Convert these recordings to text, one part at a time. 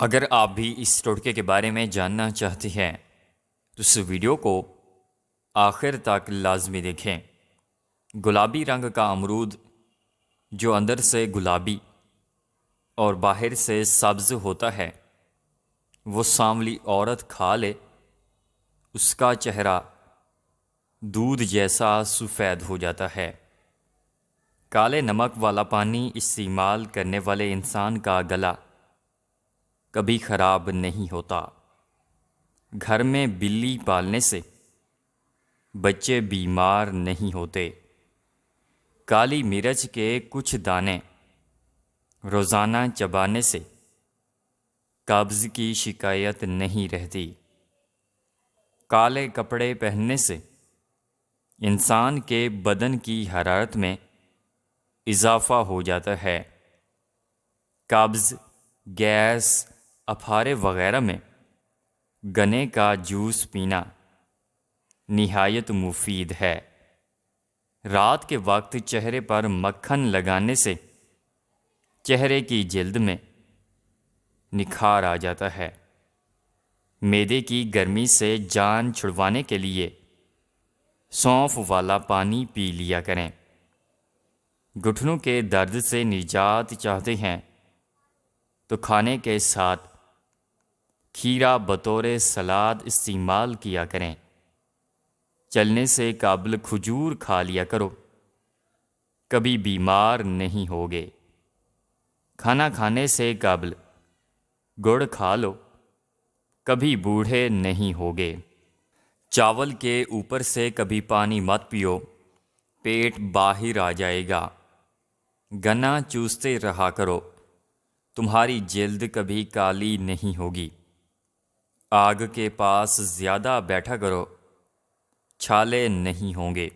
अगर आप भी इस टोटके के बारे में जानना चाहते हैं तो इस वीडियो को आखिर तक लाजमी देखें गुलाबी रंग का अमरूद जो अंदर से गुलाबी और बाहर से सब्ज होता है वो सांवली औरत खा ले उसका चेहरा दूध जैसा सफ़ेद हो जाता है काले नमक वाला पानी इस्तेमाल करने वाले इंसान का गला कभी ख़राब नहीं होता घर में बिल्ली पालने से बच्चे बीमार नहीं होते काली मिर्च के कुछ दाने रोज़ाना चबाने से कब्ज़ की शिकायत नहीं रहती काले कपड़े पहनने से इंसान के बदन की हरारत में इजाफा हो जाता है कब्ज़ गैस अफारे वगैरह में गने का जूस पीना नहायत मुफीद है रात के वक्त चेहरे पर मक्खन लगाने से चेहरे की जल्द में निखार आ जाता है मेदे की गर्मी से जान छुड़वाने के लिए सौंफ वाला पानी पी लिया करें घुटनों के दर्द से निजात चाहते हैं तो खाने के साथ खीरा बतौर सलाद इस्तेमाल किया करें चलने से काबिल खजूर खा लिया करो कभी बीमार नहीं होगे खाना खाने से काबिल गुड़ खा लो कभी बूढ़े नहीं होगे चावल के ऊपर से कभी पानी मत पियो पेट बाहर आ जाएगा गन्ना चूसते रहा करो तुम्हारी जल्द कभी काली नहीं होगी आग के पास ज़्यादा बैठा करो छाले नहीं होंगे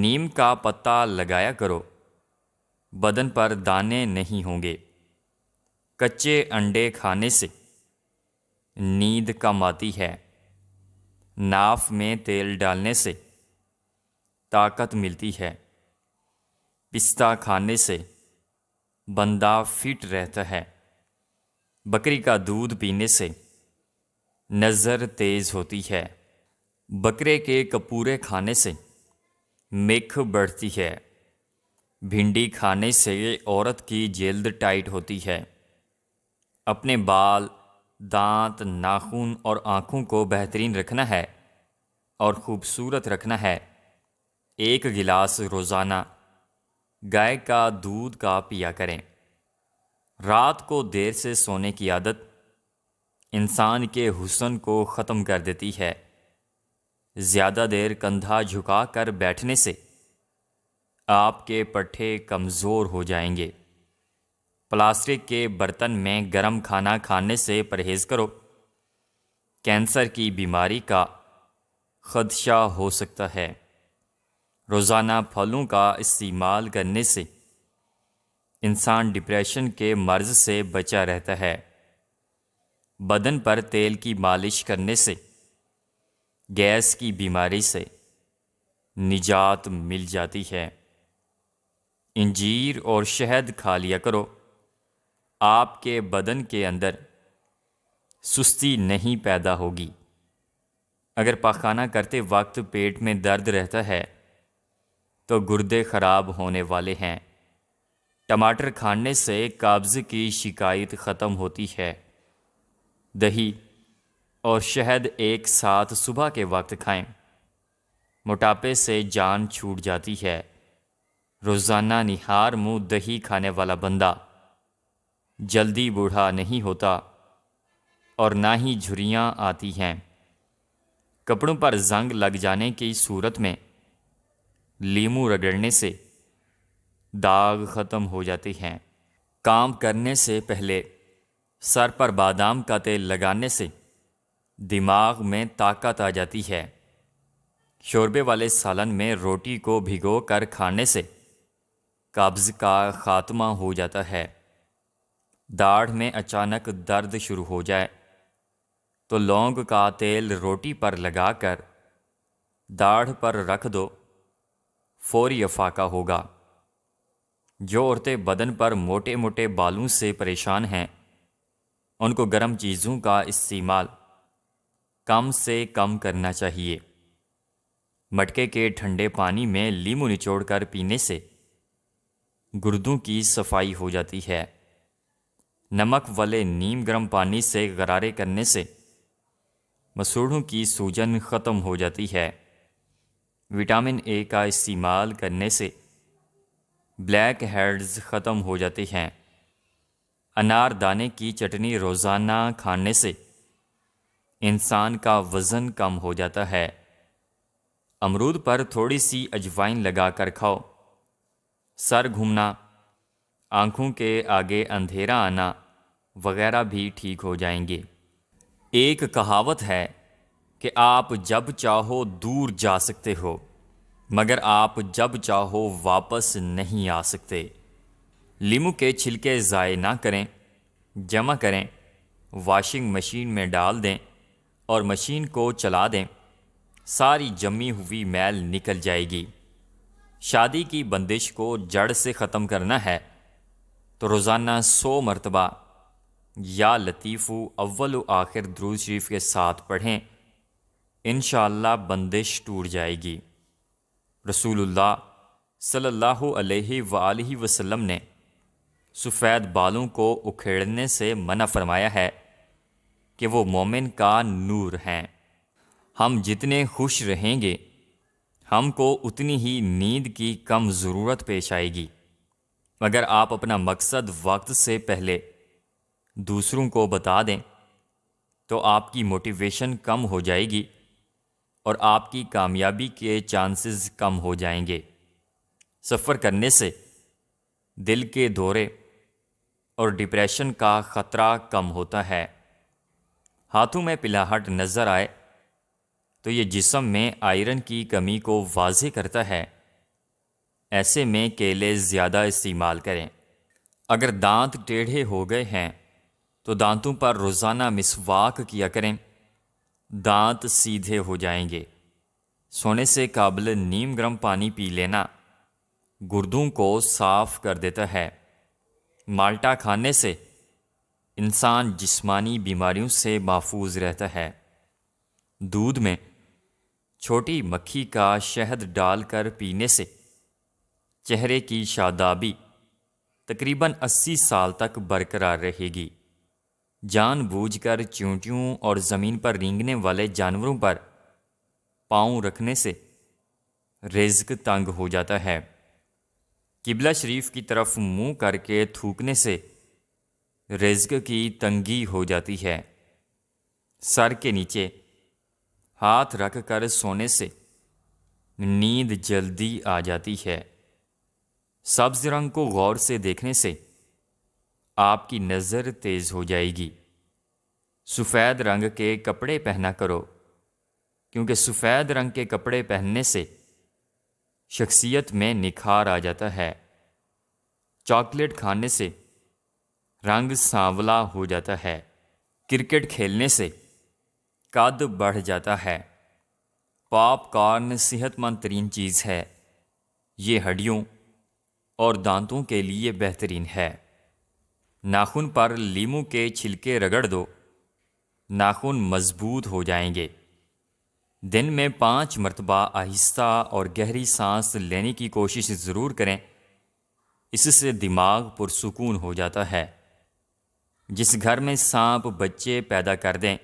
नीम का पत्ता लगाया करो बदन पर दाने नहीं होंगे कच्चे अंडे खाने से नींद कम आती है नाफ में तेल डालने से ताकत मिलती है पिस्ता खाने से बंदा फिट रहता है बकरी का दूध पीने से नज़र तेज़ होती है बकरे के कपूरे खाने से मेख बढ़ती है भिंडी खाने से औरत की जल्द टाइट होती है अपने बाल दांत नाखून और आँखों को बेहतरीन रखना है और ख़ूबसूरत रखना है एक गिलास रोज़ाना गाय का दूध का पिया करें रात को देर से सोने की आदत इंसान के हुसन को ख़त्म कर देती है ज़्यादा देर कंधा झुका कर बैठने से आपके पट्ठे कमज़ोर हो जाएंगे प्लास्टिक के बर्तन में गर्म खाना खाने से परहेज़ करो कैंसर की बीमारी का खदशा हो सकता है रोज़ाना फलों का इस्तेमाल करने से इंसान डिप्रेशन के मर्ज़ से बचा रहता है बदन पर तेल की मालिश करने से गैस की बीमारी से निजात मिल जाती है इंजीर और शहद खा लिया करो आपके बदन के अंदर सुस्ती नहीं पैदा होगी अगर पखाना करते वक्त पेट में दर्द रहता है तो गुर्दे ख़राब होने वाले हैं टमाटर खाने से कब्ज़ की शिकायत ख़त्म होती है दही और शहद एक साथ सुबह के वक्त खाएं। मोटापे से जान छूट जाती है रोज़ाना निहार मुँह दही खाने वाला बंदा जल्दी बूढ़ा नहीं होता और ना ही झुरियाँ आती हैं कपड़ों पर जंग लग जाने की सूरत में लीमू रगड़ने से दाग ख़त्म हो जाते हैं काम करने से पहले सर पर बादाम का तेल लगाने से दिमाग में ताकत आ जाती है शोरबे वाले सालन में रोटी को भिगो कर खाने से कब्ज़ का ख़ात्मा हो जाता है दाढ़ में अचानक दर्द शुरू हो जाए तो लौंग का तेल रोटी पर लगाकर दाढ़ पर रख दो फौरी अफाका होगा जो औरतें बदन पर मोटे मोटे बालों से परेशान हैं उनको गर्म चीज़ों का इस्तेमाल कम से कम करना चाहिए मटके के ठंडे पानी में लीमू निचोड़कर पीने से गुर्दों की सफाई हो जाती है नमक वाले नीम गर्म पानी से गरारे करने से मसूड़ों की सूजन ख़त्म हो जाती है विटामिन ए का इस्तेमाल करने से ब्लैक हेड्स ख़त्म हो जाते हैं अनार दाने की चटनी रोज़ाना खाने से इंसान का वज़न कम हो जाता है अमरूद पर थोड़ी सी अजवाइन लगा कर खाओ सर घूमना आँखों के आगे अंधेरा आना वगैरह भी ठीक हो जाएंगे एक कहावत है कि आप जब चाहो दूर जा सकते हो मगर आप जब चाहो वापस नहीं आ सकते लीमू के छिलके ज़ाय ना करें जमा करें वाशिंग मशीन में डाल दें और मशीन को चला दें सारी जमी हुई मैल निकल जाएगी शादी की बंदिश को जड़ से ख़त्म करना है तो रोज़ाना सौ मरतबा या लतीफ़ू अव्वल आखिर द्रूज शरीफ के साथ पढ़ें इन बंदिश टूट जाएगी रसूलुल्लाह सल्लल्लाहु अलैहि वसल्लम ने सफ़ेद बालों को उखेड़ने से मना फरमाया है कि वो मोमिन का नूर हैं हम जितने खुश रहेंगे हमको उतनी ही नींद की कम ज़रूरत पेश आएगी मगर आप अपना मकसद वक्त से पहले दूसरों को बता दें तो आपकी मोटिवेशन कम हो जाएगी और आपकी कामयाबी के चांसेस कम हो जाएंगे सफ़र करने से दिल के दौरे और डिप्रेशन का ख़तरा कम होता है हाथों में पिलाहट नज़र आए तो ये जिसम में आयरन की कमी को वाज करता है ऐसे में केले ज़्यादा इस्तेमाल करें अगर दांत टेढ़े हो गए हैं तो दांतों पर रोज़ाना मिसवाक किया करें दांत सीधे हो जाएंगे सोने से काबिल नीम गर्म पानी पी लेना गुर्दों को साफ कर देता है माल्टा खाने से इंसान जिस्मानी बीमारियों से महफूज रहता है दूध में छोटी मक्खी का शहद डालकर पीने से चेहरे की शादाबी तकरीबन 80 साल तक बरकरार रहेगी जानबूझकर चूंटियों और ज़मीन पर रेंगने वाले जानवरों पर पाँव रखने से रिज्क तंग हो जाता है किबला शरीफ की तरफ मुंह करके थूकने से रिज्क की तंगी हो जाती है सर के नीचे हाथ रख कर सोने से नींद जल्दी आ जाती है सब्ज रंग को गौर से देखने से आपकी नज़र तेज़ हो जाएगी सफ़ेद रंग के कपड़े पहना करो क्योंकि सफ़ेद रंग के कपड़े पहनने से शख्सियत में निखार आ जाता है चॉकलेट खाने से रंग सांवला हो जाता है क्रिकेट खेलने से कद बढ़ जाता है पॉपकॉर्न सेहतमंद तरीन चीज़ है ये हड्डियों और दांतों के लिए बेहतरीन है नाखून पर लीमू के छिलके रगड़ दो नाखून मजबूत हो जाएंगे दिन में पाँच मरतबा आहिस्ता और गहरी सांस लेने की कोशिश ज़रूर करें इससे दिमाग पुरसकून हो जाता है जिस घर में सांप बच्चे पैदा कर दें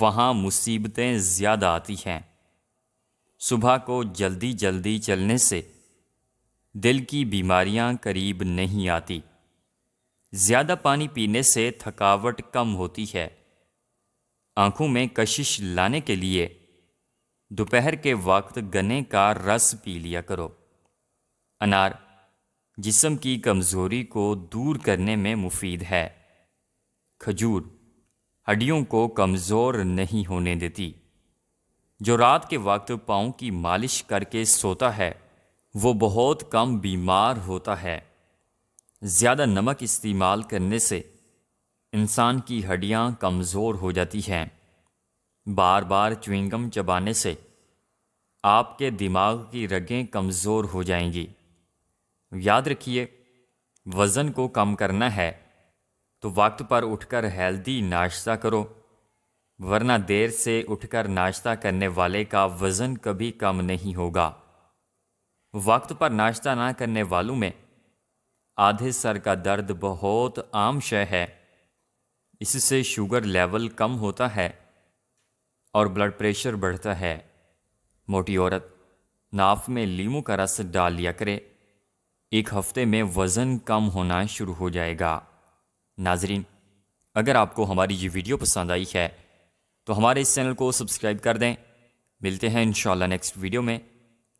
वहाँ मुसीबतें ज़्यादा आती हैं सुबह को जल्दी जल्दी चलने से दिल की बीमारियाँ करीब नहीं आती ज़्यादा पानी पीने से थकावट कम होती है आंखों में कशिश लाने के लिए दोपहर के वक्त गन्ने का रस पी लिया करो अनार जिसम की कमज़ोरी को दूर करने में मुफीद है खजूर हड्डियों को कमज़ोर नहीं होने देती जो रात के वक्त पाँव की मालिश करके सोता है वो बहुत कम बीमार होता है ज़्यादा नमक इस्तेमाल करने से इंसान की हड्डियाँ कमज़ोर हो जाती हैं बार बार च्विंगम चबाने से आपके दिमाग की रगें कमज़ोर हो जाएंगी याद रखिए वज़न को कम करना है तो वक्त पर उठकर हेल्दी नाश्ता करो वरना देर से उठकर नाश्ता करने वाले का वज़न कभी कम नहीं होगा वक्त पर नाश्ता ना करने वालों में आधे सर का दर्द बहुत आम शय है इससे शुगर लेवल कम होता है और ब्लड प्रेशर बढ़ता है मोटी औरत नाफ में लीमू का रस डाल लिया करे एक हफ्ते में वज़न कम होना शुरू हो जाएगा नाजरीन अगर आपको हमारी ये वीडियो पसंद आई है तो हमारे इस चैनल को सब्सक्राइब कर दें मिलते हैं इन नेक्स्ट वीडियो में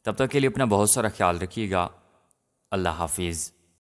तब तक के लिए अपना बहुत सारा ख्याल रखिएगा अल्लाह हाफिज़